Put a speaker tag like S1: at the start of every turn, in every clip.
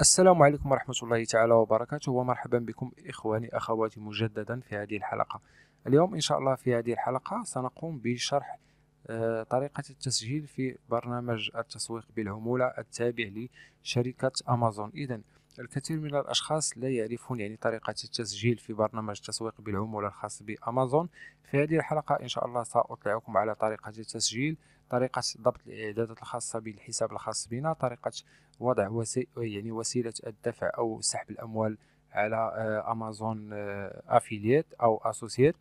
S1: السلام عليكم ورحمة الله تعالى وبركاته ومرحبا بكم إخواني أخواتي مجددا في هذه الحلقة اليوم إن شاء الله في هذه الحلقة سنقوم بشرح آه، طريقة التسجيل في برنامج التسويق بالعمولة التابع لشركة أمازون إذا الكثير من الأشخاص لا يعرفون يعني طريقة التسجيل في برنامج التسويق بالعمولة الخاص بأمازون في هذه الحلقة إن شاء الله سأطلعكم على طريقة التسجيل طريقة ضبط الإعدادات الخاصة بالحساب الخاص بنا طريقة وضع وسي... يعني وسيلة الدفع أو سحب الأموال على أمازون آه، أفيليت آه، أو أسوسييت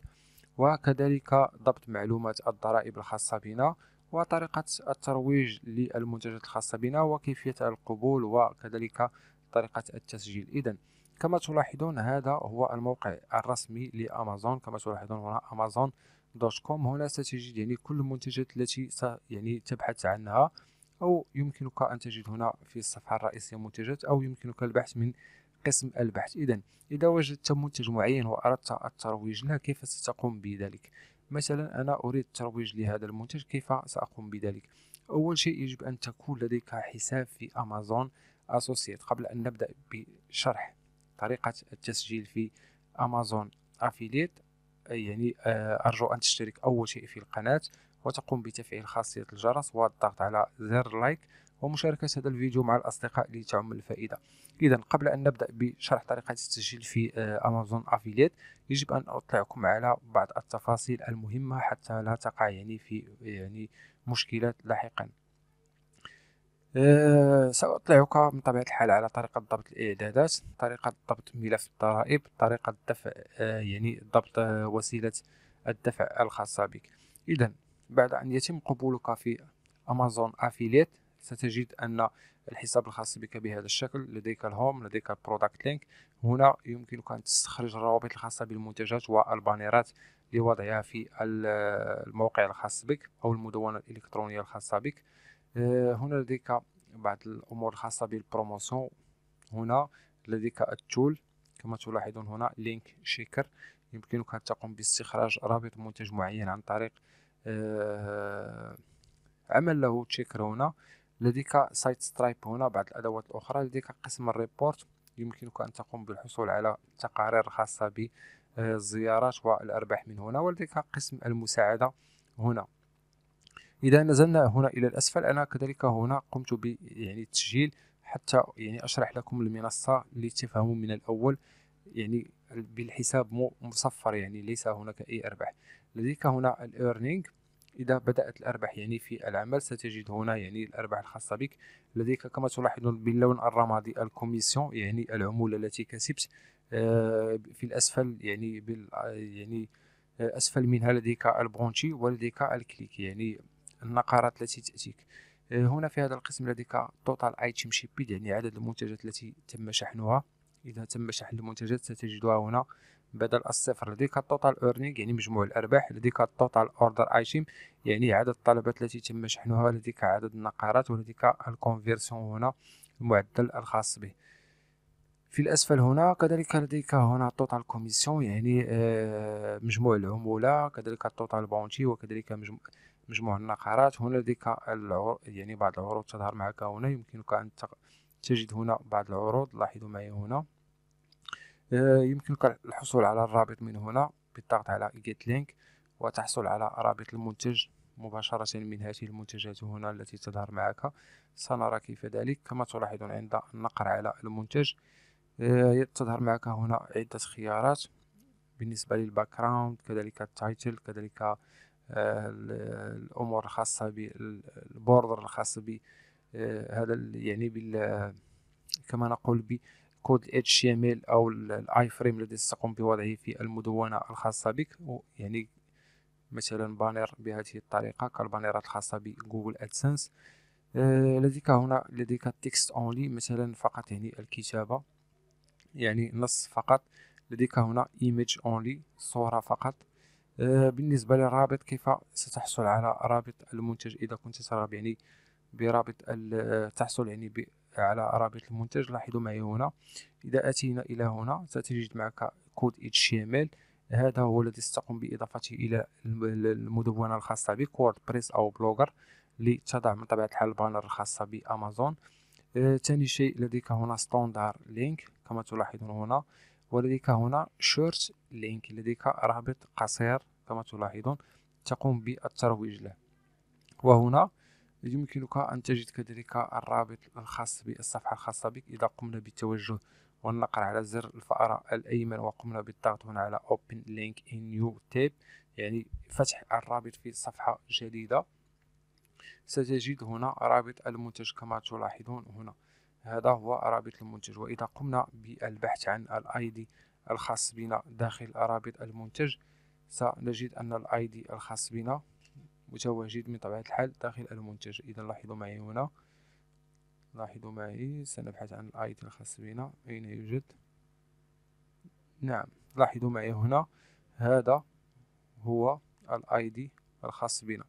S1: وكذلك ضبط معلومات الضرائب الخاصة بنا وطريقة الترويج للمنتجات الخاصة بنا وكيفية القبول وكذلك طريقة التسجيل إذا كما تلاحظون هذا هو الموقع الرسمي لأمازون كما تلاحظون هنا أمازون دوت كوم هنا ستجد يعني كل المنتجات التي يعني تبحث عنها أو يمكنك أن تجد هنا في الصفحة الرئيسية منتجات أو يمكنك البحث من قسم البحث إذا إذا وجدت منتج معين وأردت الترويج له كيف ستقوم بذلك مثلا أنا أريد الترويج لهذا المنتج كيف سأقوم بذلك أول شيء يجب أن تكون لديك حساب في أمازون أسوسيت قبل أن نبدأ بشرح طريقة التسجيل في أمازون أفيليت يعني آه، أرجو أن تشترك أول شيء في القناة وتقوم بتفعيل خاصية الجرس والضغط على زر لايك ومشاركة هذا الفيديو مع الأصدقاء لتعم الفائدة إذا قبل أن نبدأ بشرح طريقة التسجيل في أمازون آه، أفيليت يجب أن أطلعكم على بعض التفاصيل المهمة حتى لا تقع يعني في يعني مشكلات لاحقا آه، سأطلعك من طبيعة الحال على طريقة ضبط الإعدادات طريقة ضبط ملف الضرائب طريقة دفع آه، يعني ضبط آه، وسيلة الدفع الخاصة بك إذا بعد أن يتم قبولك في أمازون أفيليت ستجد أن الحساب الخاص بك بهذا الشكل لديك الهوم لديك البرودكت لينك هنا يمكنك أن تستخرج الروابط الخاصة بالمنتجات والبانيرات لوضعها في الموقع الخاص بك أو المدونة الإلكترونية الخاصة بك آه، هنا لديك بعض الامور الخاصه بالبروموسيون هنا لديك التول كما تلاحظون هنا لينك شيكر يمكنك ان تقوم باستخراج رابط منتج معين عن طريق آه، عمل له تشيكر هنا لديك سايت سترايب هنا بعض الادوات الاخرى لديك قسم الريبورت يمكنك ان تقوم بالحصول على تقارير خاصه بالزيارات والارباح من هنا ولديك قسم المساعده هنا إذا نزلنا هنا إلى الأسفل أنا كذلك هنا قمت ب يعني تسجيل حتى يعني أشرح لكم المنصة لتفهموا من الأول يعني بالحساب مصفر يعني ليس هناك أي أرباح لديك هنا الإيرنينج إذا بدأت الأرباح يعني في العمل ستجد هنا يعني الأرباح الخاصة بك لديك كما تلاحظون باللون الرمادي الكوميسيون يعني العمولة التي كسبت آه، في الأسفل يعني بال يعني آه، أسفل منها لديك البرونشي ولديك الكليك يعني النقرات التي تأتيك آه، هنا في هذا القسم لديك توتال ايتيم شيبيد يعني عدد المنتجات التي تم شحنها اذا تم شحن المنتجات ستجدها هنا بدل الصفر لديك التوتال اورنينغ يعني مجموع الارباح لديك التوتال اوردر ايتيم يعني عدد الطلبات التي تم شحنها لديك عدد النقرات ولديك الكونفيرسيون هنا المعدل الخاص به في الاسفل هنا كذلك لديك هنا التوتال كوميسيون يعني آه، مجموع العموله كذلك التوتال بونتي وكذلك مجموع مجموع النقرات هنالك يعني بعض العروض تظهر معك هنا يمكنك أن تجد هنا بعض العروض لاحظوا معي هنا آه، يمكنك الحصول على الرابط من هنا بالضغط على جيت لينك وتحصل على رابط المنتج مباشرة من هذه المنتجات هنا التي تظهر معك سنرى كيف ذلك كما تلاحظون عند النقر على المنتج آه، تظهر معك هنا عدة خيارات بالنسبة للباكراوند كذلك التايتل كذلك آه، الامور الخاصه بالبوردر الخاصه آه، ب هذا يعني بال كما نقول بكود اتش تي ام ال او الاي فريم الذي ستقوم بوضعه في المدونه الخاصه بك يعني مثلا بانر بهذه الطريقه كالبانرات الخاصه بجوجل ادسنس آه، لديك هنا لديك تكست اونلي مثلا فقط يعني الكتابه يعني نص فقط لديك هنا ايميج اونلي صوره فقط آه، بالنسبة للرابط كيف ستحصل على رابط المنتج إذا كنت ترغب يعني برابط آه، تحصل يعني على رابط المنتج لاحظوا معي هنا إذا أتينا إلى هنا ستجد معك كود HTML هذا هو الذي ستقوم بإضافته إلى المدونة الخاصة بك ووردبريس أو بلوجر لتضع من طبيعة الحال البانر الخاصة بأمازون ثاني آه، شيء لديك هنا ستاندر لينك كما تلاحظون هنا ولديك هنا شورت لينك لديك رابط قصير كما تلاحظون تقوم بالترويج له وهنا يمكنك أن تجد كذلك الرابط الخاص بالصفحة الخاصة بك إذا قمنا بالتوجه والنقر على زر الفأرة الأيمن وقمنا بالضغط هنا على Open Link in New Tab يعني فتح الرابط في صفحة جديدة ستجد هنا رابط المنتج كما تلاحظون هنا هذا هو رابط المنتج وإذا قمنا بالبحث عن الاي دي الخاص بنا داخل رابط المنتج سنجد أن الاي دي الخاص بنا متواجد من طبيعة الحال داخل المنتج إذا لاحظوا معي هنا لاحظوا معي سنبحث عن الاي دي الخاص بنا أين يوجد نعم لاحظوا معي هنا هذا هو الاي دي الخاص بنا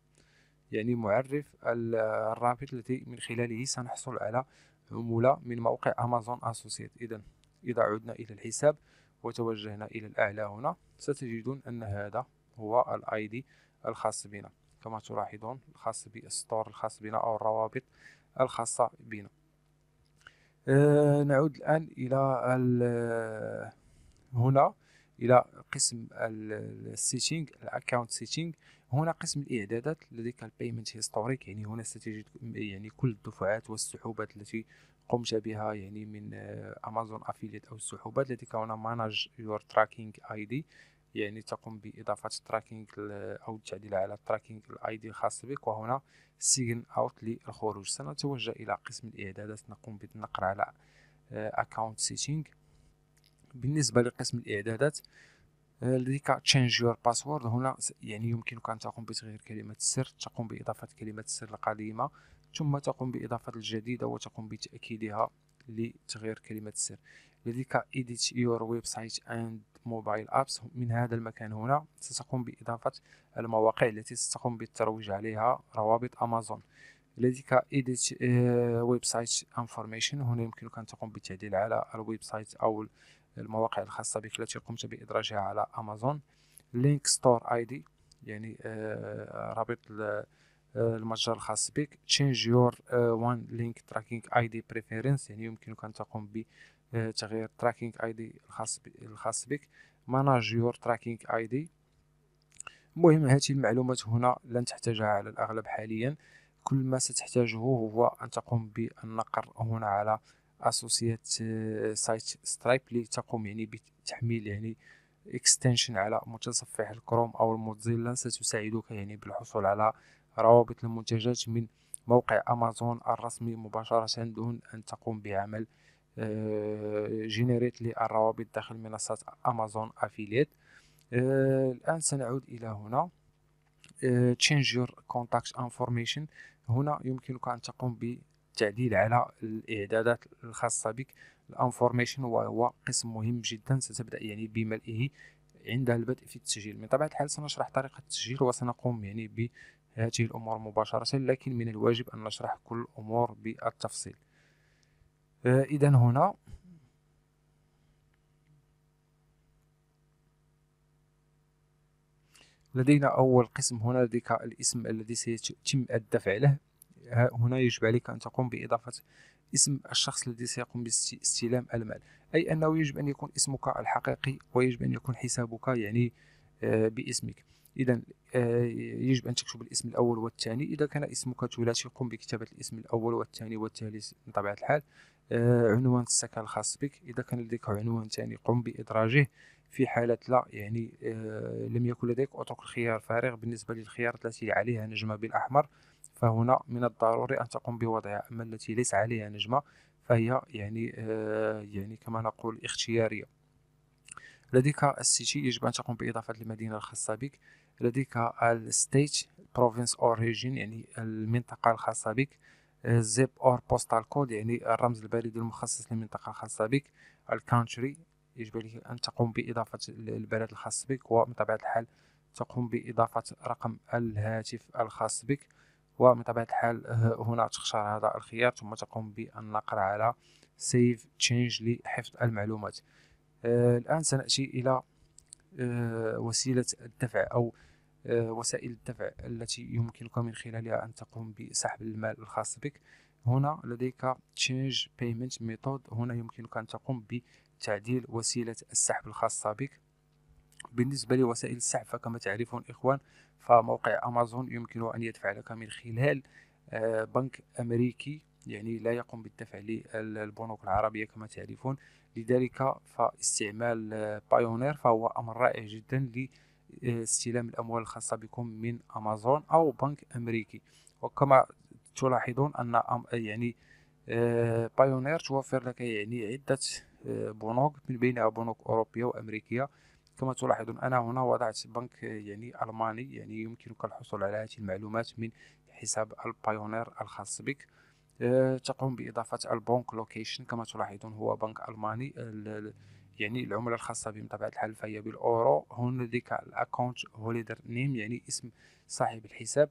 S1: يعني معرف الرابط الذي من خلاله سنحصل على عمولة من موقع أمازون أسوسيت إذا إذا عدنا إلى الحساب وتوجهنا إلى الأعلى هنا ستجدون أن هذا هو الاي دي الخاص بنا كما تلاحظون الخاص بالستور الخاص بنا أو الروابط الخاصة بنا أه نعود الآن إلى هنا إلى قسم السيتينج الأكاونت سيتينج هنا قسم الإعدادات لديك البيمنت هيستوريك يعني هنا ستجد يعني كل الدفعات والسحوبات التي قمت بها يعني من امازون آه، افيليت او السحوبات لديك هنا ماناج يور تراكينج اي دي يعني تقوم باضافه التراكينج او التعديل على التراكينج الاي دي الخاص بك وهنا سيجن اوت للخروج سنتوجه الى قسم الاعدادات نقوم بالنقر على اكونت آه، سيتينج بالنسبه لقسم الاعدادات لذلك تشينج يور باسورد هنا يعني يمكنك ان تقوم بتغيير كلمه السر تقوم باضافه كلمه السر القديمه ثم تقوم باضافه الجديده وتقوم بتاكيدها لتغيير كلمه السر لديك ايديت يور ويب سايت اند موبايل ابس من هذا المكان هنا ستقوم بإضافة المواقع التي ستقوم بالترويج عليها روابط أمازون لديك ايديت ويب سايت انفورميشن هنا يمكنك أن تقوم بالتعديل على الويب سايت أو المواقع الخاصة بك التي قمت بإدراجها على أمازون لينك ستور اي دي يعني آه، رابط آه، المتجر الخاص بك تشينج يور وان لينك تراكينج اي دي بريفيرنس يعني يمكنك ان تقوم بتغيير تراكينج اي دي الخاص الخاص بك ماناج يور تراكينج اي دي المهم هذه المعلومات هنا لن تحتاجها على الاغلب حاليا كل ما ستحتاجه هو ان تقوم بالنقر هنا على اسوسيات سايت سترايب اللي تقوم يعني بتحميل يعني اكستنشن على متصفح الكروم او الموزيلا ستساعدك يعني بالحصول على روابط المنتجات من موقع امازون الرسمي مباشره دون ان تقوم بعمل جينيريت آه، للروابط داخل منصه امازون افيليت آه، الان سنعود الى هنا آه، change your contact information هنا يمكنك ان تقوم ب التعديل على الاعدادات الخاصه بك الانفورميشن وهو قسم مهم جدا ستبدا يعني بملئه عند البدء في التسجيل من طبيعه الحال سنشرح طريقه التسجيل وسنقوم يعني بهذه الامور مباشره لكن من الواجب ان نشرح كل الامور بالتفصيل آه، اذا هنا لدينا اول قسم هنا لديك الاسم الذي سيتم الدفع له هنا يجب عليك أن تقوم بإضافة اسم الشخص الذي سيقوم باستلام المال أي أنه يجب أن يكون اسمك الحقيقي ويجب أن يكون حسابك يعني آه، باسمك إذا آه، يجب أن تكتب الاسم الأول والثاني إذا كان اسمك ثلاثي قم بكتابة الاسم الأول والثاني والثالث بطبيعة الحال آه، عنوان السكن الخاص بك إذا كان لديك عنوان ثاني قم بإدراجه في حالة لا يعني لم يكن لديك اترك الخيار فارغ بالنسبة للخيار التي عليها نجمة بالأحمر فهنا من الضروري أن تقوم بوضعها أما التي ليس عليها نجمة فهي يعني آه يعني كما نقول اختيارية لديك السيتي يجب أن تقوم بإضافة المدينة الخاصة بك لديك الستيت بروفينس اور ريجين يعني المنطقة الخاصة بك زيب اور بوستال كود يعني الرمز البريدي المخصص للمنطقة الخاصة بك الكونتري يجب عليك أن تقوم بإضافة البلد الخاص بك ومن طبيعة الحال تقوم بإضافة رقم الهاتف الخاص بك وبطبيعة الحال آه، هنا تختار هذا الخيار ثم تقوم بالنقر على سيف تشينج لحفظ المعلومات آه، الآن سنأتي إلى آه، وسيلة الدفع أو وسائل الدفع التي يمكنك من خلالها أن تقوم بسحب المال الخاص بك هنا لديك Change Payment Method هنا يمكنك أن تقوم بتعديل وسيلة السحب الخاصة بك بالنسبة لوسائل السحب فكما تعرفون إخوان فموقع أمازون يمكن أن يدفع لك من خلال آه، بنك أمريكي يعني لا يقوم بالدفع للبنوك العربية كما تعرفون لذلك فاستعمال آه، بايونير فهو أمر رائع جدا لاستلام آه، الأموال الخاصة بكم من أمازون أو بنك أمريكي وكما تلاحظون أن يعني بايونير توفر لك يعني عدة بنوك من بينها بنوك أوروبية وأمريكية كما تلاحظون أنا هنا وضعت بنك يعني ألماني يعني يمكنك الحصول على هذه المعلومات من حساب البايونير الخاص بك آه، تقوم بإضافة البنك لوكيشن كما تلاحظون هو بنك ألماني يعني العملة الخاصة به بطبيعة الحال فهي بالأورو لديك الأكونت هوليدر نيم يعني اسم صاحب الحساب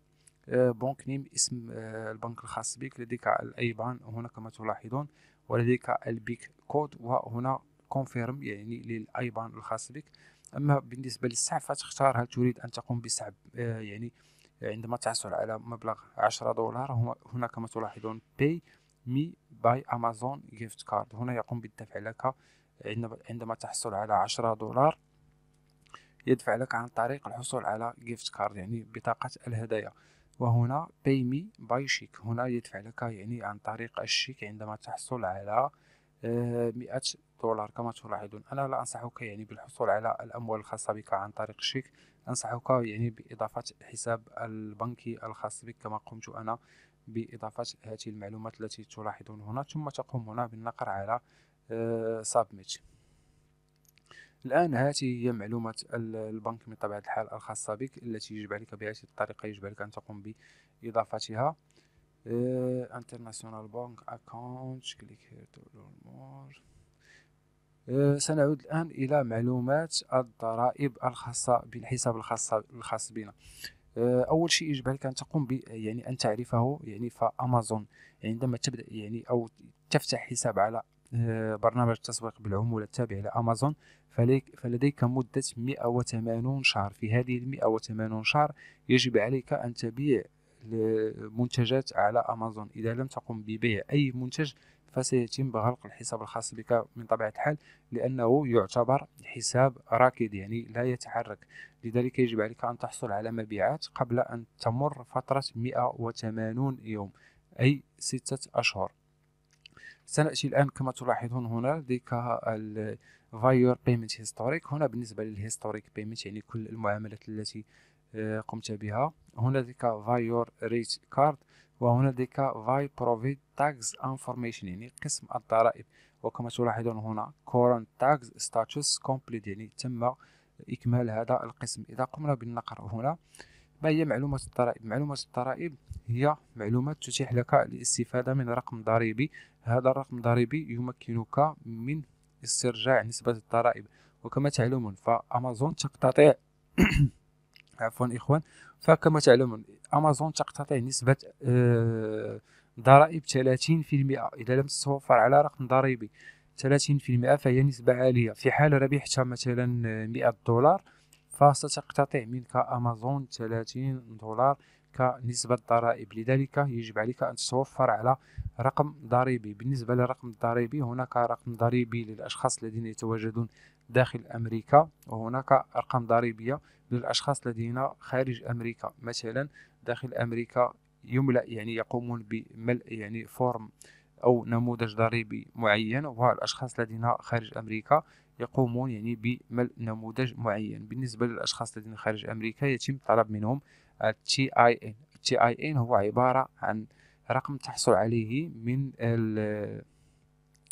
S1: آه، بنك نيم اسم آه، البنك الخاص بك لديك الأيبان هنا كما تلاحظون ولديك البيك كود وهنا كونفيرم يعني للأيبان الخاص بك اما بالنسبه للسحب فتختار هل تريد ان تقوم بسحب آه، يعني عندما تحصل على مبلغ 10 دولار هناك ما تلاحظون باي مي باي امازون جيفت كارد هنا يقوم بالدفع لك عندما تحصل على 10 دولار يدفع لك عن طريق الحصول على جيفت كارد يعني بطاقة الهدايا وهنا باي مي باي شيك هنا يدفع لك يعني عن طريق الشيك عندما تحصل على 100 دولار كما تلاحظون أنا لا أنصحك يعني بالحصول على الأموال الخاصة بك عن طريق شيك أنصحك يعني بإضافة حساب البنكي الخاص بك كما قمت أنا بإضافة هذه المعلومات التي تلاحظون هنا ثم تقوم هنا بالنقر على سابميت آه، الآن هذه هي معلومات البنك من طبيعة الحال الخاصة بك التي يجب عليك بهذه الطريقة يجب عليك أن تقوم بإضافتها انترناسيونال بانك اكونت كليك هير مور سنعود الآن إلى معلومات الضرائب الخاصة بالحساب الخاص الخاص بنا اه، أول شيء يجب عليك أن تقوم ب يعني أن تعرفه يعني فأمازون يعني عندما تبدأ يعني أو تفتح حساب على اه، برنامج التسويق بالعمولة التابع لأمازون فلديك مدة 180 شهر في هذه ال 180 شهر يجب عليك أن تبيع المنتجات على امازون اذا لم تقم ببيع اي منتج فسيتم بغلق الحساب الخاص بك من طبيعة الحال لأنه يعتبر حساب راكد يعني لا يتحرك لذلك يجب عليك أن تحصل على مبيعات قبل أن تمر فترة 180 يوم أي ستة أشهر سنأتي الآن كما تلاحظون هنا لديك الفايور بيمنت هيستوريك هنا بالنسبة للهيستوريك بيمنت يعني كل المعاملات التي آه، قمت بها هنالك فايور ريت كارد وهنالك فاي بروفيد تاجز انفورميشن يعني قسم الضرائب وكما تلاحظون هنا كورن تاجز ستاتوس كومبليت يعني تم اكمال هذا القسم اذا قمنا بالنقر هنا ما هي معلومات الضرائب معلومات الضرائب هي معلومات تتيح لك الاستفاده من رقم ضريبي هذا الرقم الضريبي يمكنك من استرجاع نسبه الضرائب وكما تعلمون فامازون تقتطع عفوا إخوان فكما تعلمون أمازون تقتطع نسبة آه، ضرائب 30% إذا لم تتوفر على رقم ضريبي 30% فهي نسبة عالية في حال ربحت مثلا 100 دولار فستقتطع منك أمازون 30 دولار كنسبة ضرائب لذلك يجب عليك أن تتوفر على رقم ضريبي بالنسبة للرقم الضريبي هناك رقم ضريبي للأشخاص الذين يتواجدون داخل أمريكا وهناك أرقام ضريبية للأشخاص الذين خارج أمريكا مثلا داخل أمريكا يملأ يعني يقومون بملء يعني فورم أو نموذج ضريبي معين والأشخاص الذين خارج أمريكا يقومون يعني بملء نموذج معين بالنسبة للأشخاص الذين خارج أمريكا يتم طلب منهم التي اي ان التي اي ان هو عبارة عن رقم تحصل عليه من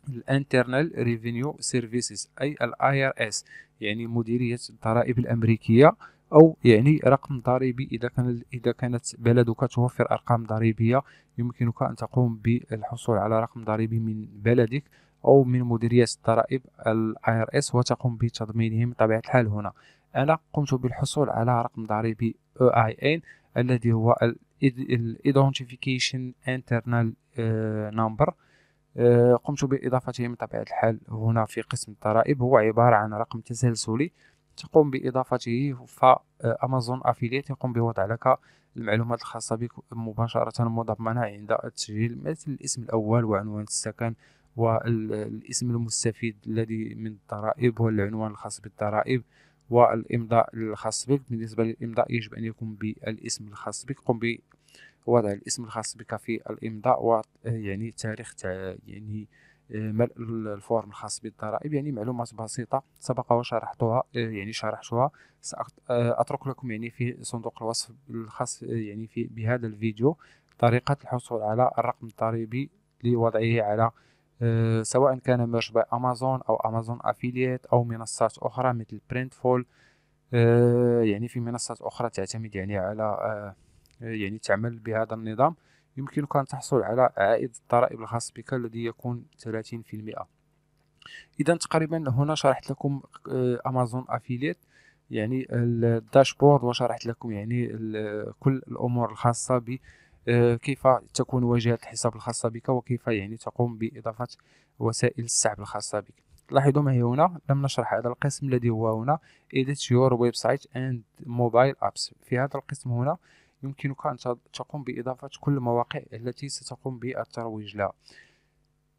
S1: الانترنال ريفينيو سيرفيسز اي الاي ار اس يعني مديرية الضرائب الأمريكية أو يعني رقم ضريبي إذا كان إذا كانت بلدك توفر أرقام ضريبية يمكنك أن تقوم بالحصول على رقم ضريبي من بلدك أو من مديرية الضرائب الاي ار اس وتقوم بتضمينه من طبيعة الحال هنا أنا قمت بالحصول على رقم ضريبي او اي ان الذي هو الايدونتيفيكيشن انترنال نمبر آه، قمت بإضافته من طبيعة الحال هنا في قسم الضرائب هو عبارة عن رقم تسلسلي تقوم بإضافته فأمازون أفيليت آه، يقوم بوضع لك المعلومات الخاصة بك مباشرة مضمنة عند التسجيل مثل الاسم الأول وعنوان السكن والاسم المستفيد الذي من الضرائب والعنوان الخاص بالضرائب والإمضاء الخاص بك بالنسبة للإمضاء يجب أن يكون بالاسم الخاص بك قم وضع الاسم الخاص بك في الامضاء و يعني تاريخ يعني آه، ملء الفورم الخاص بالضرائب يعني معلومات بسيطة سبق وشرحتها آه، يعني شرحتها سأترك آه، لكم يعني في صندوق الوصف الخاص يعني في بهذا الفيديو طريقة الحصول على الرقم الضريبي لوضعه على سواء كان ميرش باي أمازون أو أمازون أفيليت أو منصات أخرى مثل برينت فول يعني في منصات أخرى تعتمد يعني على يعني تعمل بهذا النظام يمكنك أن تحصل على عائد الضرائب الخاص بك الذي يكون 30% إذا تقريبا هنا شرحت لكم أمازون آه، أفيليت يعني الداشبورد وشرحت لكم يعني كل الأمور الخاصة ب آه، كيف تكون واجهة الحساب الخاصة بك وكيف يعني تقوم بإضافة وسائل السحب الخاصة بك لاحظوا ما هي هنا لم نشرح هذا القسم الذي هو هنا edit your website and mobile apps في هذا القسم هنا يمكنك أن تقوم بإضافة كل المواقع التي ستقوم بالترويج لها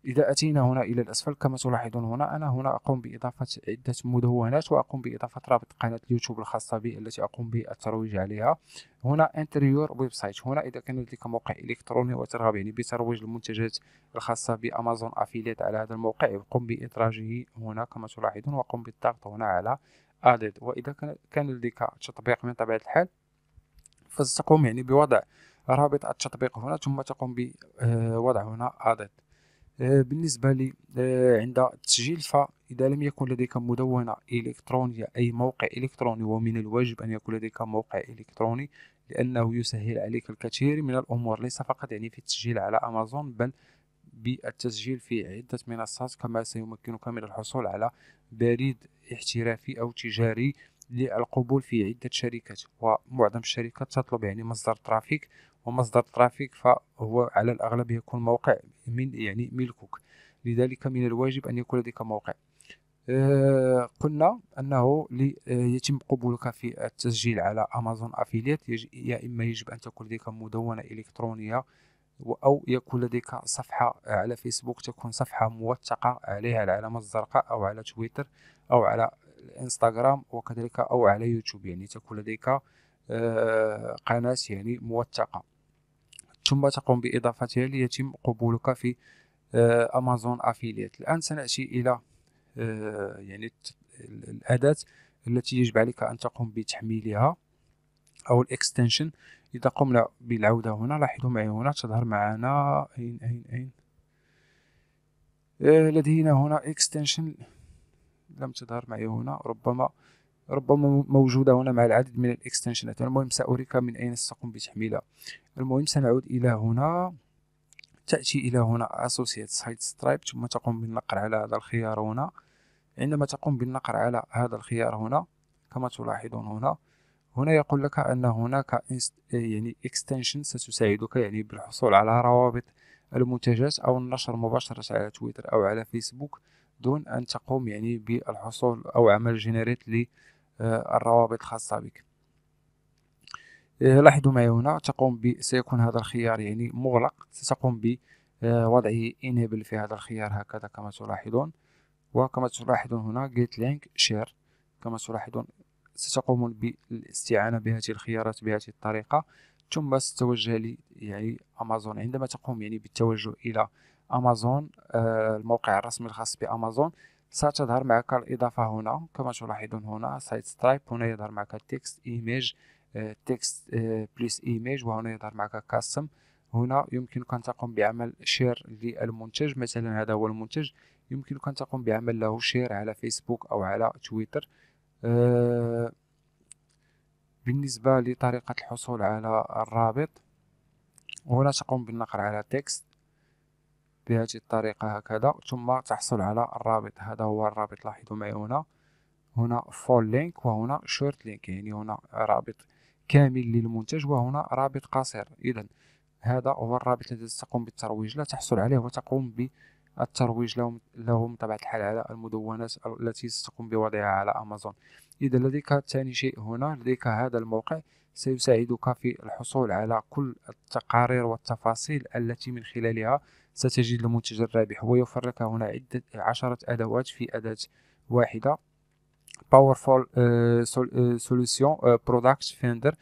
S1: إذا أتينا هنا إلى الأسفل كما تلاحظون هنا أنا هنا أقوم بإضافة عدة مدونات وأقوم بإضافة رابط قناة اليوتيوب الخاصة بي التي أقوم بالترويج عليها هنا انتريور ويب سايت هنا إذا كان لديك موقع إلكتروني وترغب يعني بترويج المنتجات الخاصة بأمازون أفيليت على هذا الموقع قم بإدراجه هنا كما تلاحظون وقم بالضغط هنا على أدد وإذا كان لديك تطبيق من طبيعة الحال فستقوم يعني بوضع رابط التطبيق هنا ثم تقوم بوضع هنا أضد آه، بالنسبة لي آه، عند التسجيل فإذا لم يكن لديك مدونة إلكترونية أي موقع إلكتروني ومن الواجب أن يكون لديك موقع إلكتروني لأنه يسهل عليك الكثير من الأمور ليس فقط يعني في التسجيل على أمازون بل بالتسجيل في عدة منصات كما سيمكنك من الحصول على بريد احترافي أو تجاري للقبول في عدة شركات ومعظم الشركات تطلب يعني مصدر ترافيك ومصدر الترافيك فهو على الأغلب يكون موقع من يعني ملكك لذلك من الواجب أن يكون لديك موقع آه، قلنا أنه آه، يتم قبولك في التسجيل على أمازون أفيليت يا إما يجب أن تكون لديك مدونة إلكترونية أو يكون لديك صفحة على فيسبوك تكون صفحة موثقة عليها العلامة الزرقاء أو على تويتر أو على الانستغرام وكذلك او على يوتيوب يعني تكون لديك آه، قناه يعني موثقه ثم تقوم باضافتها ليتم قبولك في آه، امازون افيليت الان سناتي الى آه، يعني الاداه التي يجب عليك ان تقوم بتحميلها او الاكستنشن اذا قمنا بالعوده هنا لاحظوا معي هنا تظهر معنا اين اين اين لدينا هنا اكستنشن لم تظهر معي هنا ربما ربما موجودة هنا مع العديد من الاكستنشنات المهم سأريك من أين ستقوم بتحميلها المهم سنعود إلى هنا تأتي إلى هنا Associate Site Stripe ثم تقوم بالنقر على هذا الخيار هنا عندما تقوم بالنقر على هذا الخيار هنا كما تلاحظون هنا هنا يقول لك أن هناك يعني extension ستساعدك يعني بالحصول على روابط المنتجات أو النشر مباشرة على تويتر أو على فيسبوك دون أن تقوم يعني بالحصول أو عمل جنريت للروابط الخاصة بك لاحظوا معي هنا تقوم ب سيكون هذا الخيار يعني مغلق ستقوم بوضعه انيبل في هذا الخيار هكذا كما تلاحظون وكما تلاحظون هنا جيت لينك شير كما تلاحظون ستقوم بالاستعانة بهذه الخيارات بهذه الطريقة ثم ستوجه لي يعني أمازون عندما تقوم يعني بالتوجه إلى امازون آه، الموقع الرسمي الخاص بامازون ستظهر معك الاضافه هنا كما تلاحظون هنا سايت سترايب هنا يظهر معك آه، تكست ايميج آه، تكست بليس ايميج وهنا يظهر معك كاستم هنا يمكنك ان تقوم بعمل شير للمنتج مثلا هذا هو المنتج يمكنك ان تقوم بعمل له شير على فيسبوك او على تويتر بالنسبة لطريقة الحصول على الرابط هنا تقوم بالنقر على تكست بهذه الطريقة هكذا ثم تحصل على الرابط هذا هو الرابط لاحظوا معي هنا هنا فول لينك وهنا شورت لينك يعني هنا رابط كامل للمنتج وهنا رابط قصير إذا هذا هو الرابط الذي تقوم بالترويج له تحصل عليه وتقوم بالترويج له له بطبيعة الحال على المدونات التي ستقوم بوضعها على أمازون إذا لديك ثاني شيء هنا لديك هذا الموقع سيساعدك في الحصول على كل التقارير والتفاصيل التي من خلالها ستجد المنتج الرابح ويوفر لك هنا عدة عشرة أدوات في أداة واحدة باورفول آه، آه، آه، Product برودكت فيندر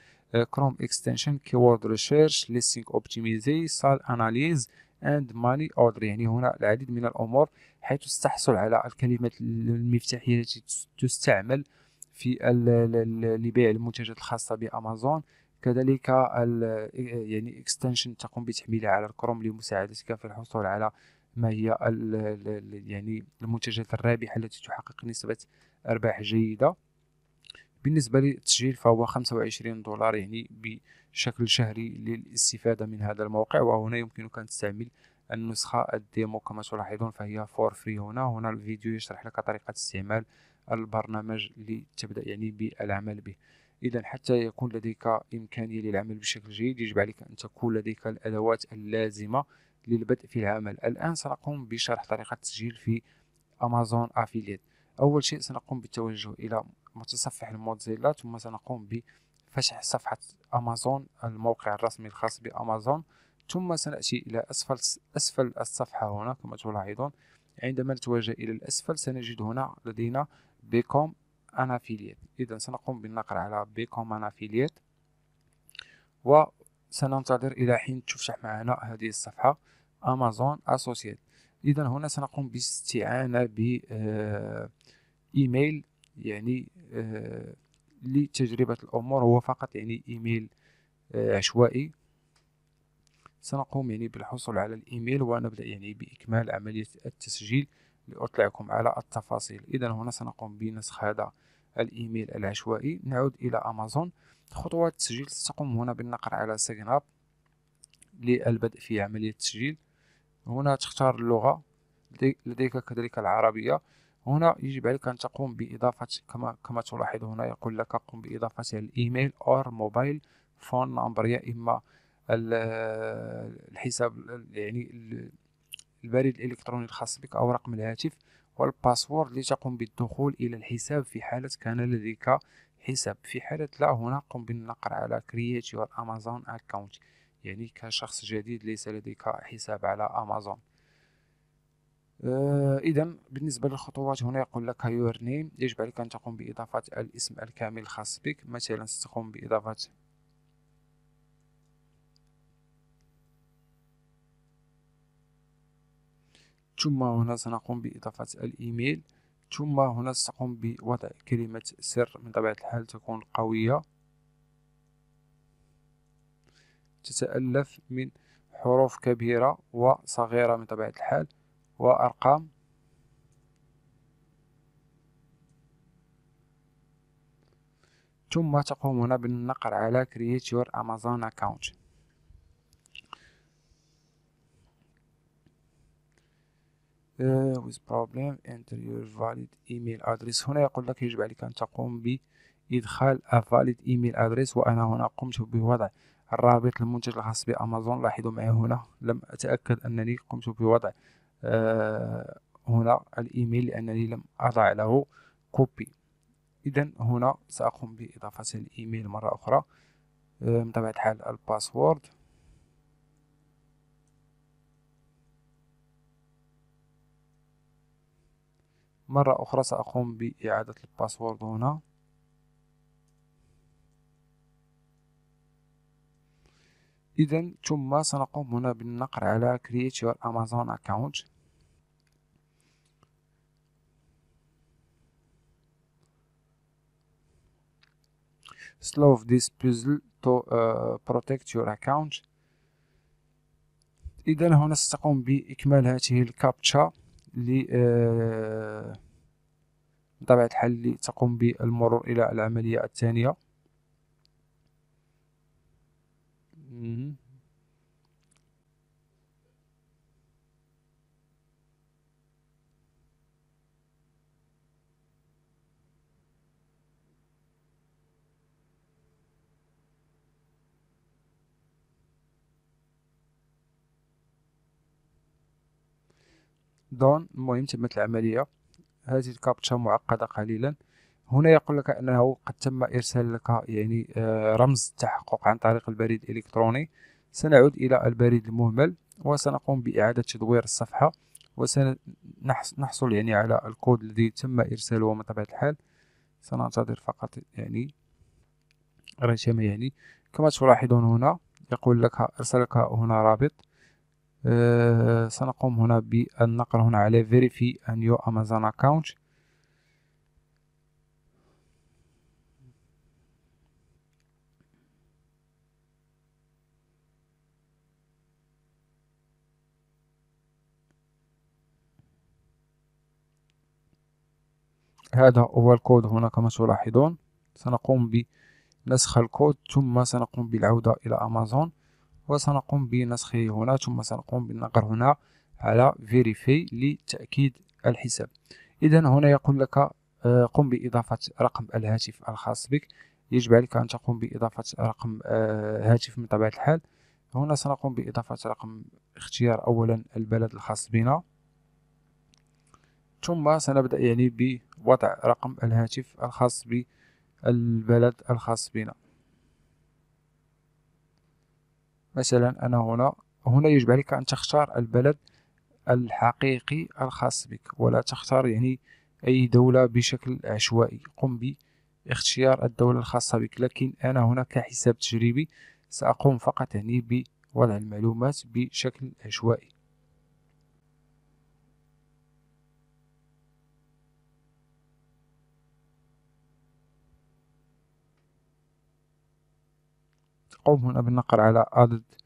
S1: كروم اكستنشن كيورد ريسيرش Listing Optimization سال اناليز اند ماني order يعني هنا العديد من الامور حيث تستحصل على الكلمات المفتاحيه التي تستعمل في لبيع المنتجات الخاصه بامازون كذلك إيه، يعني اكستنشن تقوم بتحميلها على الكروم لمساعدتك في الحصول على ما هي يعني المنتجات الرابحه التي تحقق نسبه ارباح جيده بالنسبه للتسجيل فهو 25 دولار يعني بشكل شهري للاستفاده من هذا الموقع وهنا يمكنك ان تستعمل النسخه الديمو كما تلاحظون فهي فور فري هنا هنا الفيديو يشرح لك طريقه استعمال البرنامج لتبدا يعني بالعمل به إذا حتى يكون لديك إمكانية للعمل بشكل جيد يجب عليك أن تكون لديك الأدوات اللازمة للبدء في العمل الآن سنقوم بشرح طريقة التسجيل في أمازون أفيليت أول شيء سنقوم بالتوجه إلى متصفح الموزيلا ثم سنقوم بفتح صفحة أمازون الموقع الرسمي الخاص بأمازون ثم سنأتي إلى أسفل أسفل الصفحة هنا كما تلاحظون عندما نتوجه إلى الأسفل سنجد هنا لدينا بيكوم انافيليت أفيليت إذا سنقوم بالنقر على بيكوم انافيليت أفيليت وسننتظر إلى حين تفتح معنا هذه الصفحة أمازون اسوسييت إذا هنا سنقوم باستعانة آه، ايميل يعني آه، لتجربة الأمور هو فقط يعني إيميل آه، عشوائي سنقوم يعني بالحصول على الإيميل ونبدأ يعني بإكمال عملية التسجيل لأطلعكم على التفاصيل إذا هنا سنقوم بنسخ هذا الإيميل العشوائي نعود إلى أمازون خطوات التسجيل ستقوم هنا بالنقر على سكن أب للبدء في عملية التسجيل هنا تختار اللغة لديك كذلك العربية هنا يجب عليك أن تقوم بإضافة كما, كما تلاحظ هنا يقول لك قم بإضافة الإيميل أو موبايل فون نمبر يا إما الحساب يعني البريد الإلكتروني الخاص بك أو رقم الهاتف والباسورد لتقوم بالدخول إلى الحساب في حالة كان لديك حساب في حالة لا هنا قم بالنقر على كرييت يور أمازون اكونت يعني كشخص جديد ليس لديك حساب على أمازون آه، إذا بالنسبة للخطوات هنا يقول لك يور نيم يجب عليك أن تقوم بإضافة الاسم الكامل الخاص بك مثلا ستقوم بإضافة ثم هنا سنقوم بإضافة الإيميل ثم هنا سنقوم بوضع كلمة سر من طبيعة الحال تكون قوية تتألف من حروف كبيرة وصغيرة من طبيعة الحال وأرقام ثم هنا بالنقر على Create Your Amazon Account Uh, with problem enter your valid email address هنا يقول لك يجب عليك أن تقوم بإدخال a valid email address وأنا هنا قمت بوضع الرابط المنتج الخاص بأمازون لاحظوا معي هنا لم أتأكد أنني قمت بوضع uh, هنا الإيميل لأنني لم أضع له كوبي إذا هنا سأقوم بإضافة الإيميل مرة أخرى من uh، طبيعة الحال الباسورد مرة أخرى سأقوم بإعادة الباسورد هنا إذا ثم سنقوم هنا بالنقر على create your Amazon account solve this puzzle to uh, protect your account إذا هنا سأقوم بإكمال هذه الكابتشا لي آه، بطبيعة الحال تقوم بالمرور إلى العملية الثانية دون المهم تمت العملية هذه الكابتشا معقدة قليلا هنا يقول لك أنه قد تم إرسال لك يعني آه، رمز التحقق عن طريق البريد الإلكتروني سنعود إلى البريد المهمل وسنقوم بإعادة تدوير الصفحة وسنحصل يعني على الكود الذي تم إرساله من طبيعة الحال سننتظر فقط يعني رسم يعني كما تلاحظون هنا يقول لك أرسلك هنا رابط آه، سنقوم هنا بالنقر هنا على verify a new Amazon account هذا هو الكود هنا كما تلاحظون سنقوم بنسخ الكود ثم سنقوم بالعودة إلى أمازون وسنقوم بنسخه هنا ثم سنقوم بالنقر هنا على فيريفي لتأكيد الحساب إذا هنا يقول لك آه، قم بإضافة رقم الهاتف الخاص بك يجب عليك أن تقوم بإضافة رقم آه، هاتف من طبيعة الحال هنا سنقوم بإضافة رقم اختيار أولا البلد الخاص بنا ثم سنبدأ يعني بوضع رقم الهاتف الخاص بالبلد الخاص بنا مثلا أنا هنا هنا يجب عليك أن تختار البلد الحقيقي الخاص بك ولا تختار يعني أي دولة بشكل عشوائي قم باختيار الدولة الخاصة بك لكن أنا هنا كحساب تجريبي سأقوم فقط يعني بوضع المعلومات بشكل عشوائي تقوم هنا بالنقر على added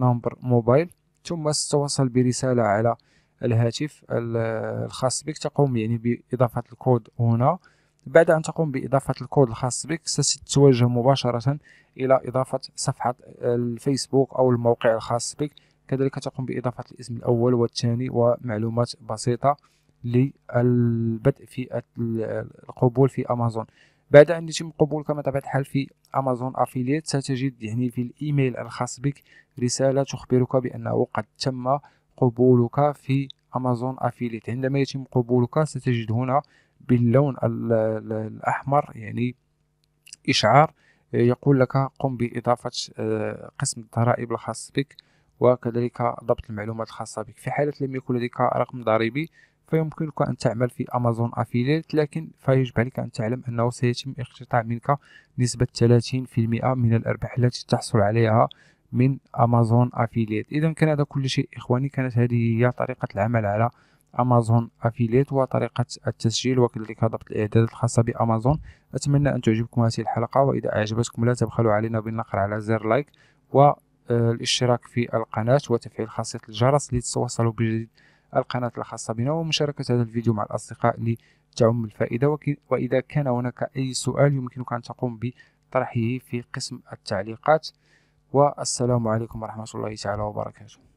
S1: number mobile ثم ستوصل برسالة على الهاتف الخاص بك تقوم يعني بإضافة الكود هنا بعد أن تقوم بإضافة الكود الخاص بك ستتوجه مباشرة إلى إضافة صفحة الفيسبوك أو الموقع الخاص بك كذلك تقوم بإضافة الاسم الأول والثاني ومعلومات بسيطة للبدء في القبول في أمازون بعد أن يتم قبولك بطبيعة الحال في أمازون أفيليت ستجد يعني في الإيميل الخاص بك رسالة تخبرك بأنه قد تم قبولك في أمازون أفيليت عندما يتم قبولك ستجد هنا باللون الأحمر يعني إشعار يقول لك قم بإضافة آه، قسم الضرائب الخاص بك وكذلك ضبط المعلومات الخاصة بك في حالة لم يكن لديك رقم ضريبي فيمكنك أن تعمل في أمازون أفيليت لكن فيجب عليك أن تعلم أنه سيتم اقتطاع منك نسبة 30% من الأرباح التي تحصل عليها من أمازون أفيليت إذا كان هذا كل شيء إخواني كانت هذه هي طريقة العمل على امازون افيليت وطريقه التسجيل وكذلك ضبط الاعدادات الخاصه بامازون اتمنى ان تعجبكم هذه الحلقه واذا اعجبتكم لا تبخلوا علينا بالنقر على زر لايك والاشتراك آه، في القناه وتفعيل خاصيه الجرس لتتوصلوا بجديد القناة الخاصة بنا ومشاركة هذا الفيديو مع الأصدقاء لتعم الفائدة وإذا كان هناك أي سؤال يمكنك أن تقوم بطرحه في قسم التعليقات والسلام عليكم ورحمة الله تعالى وبركاته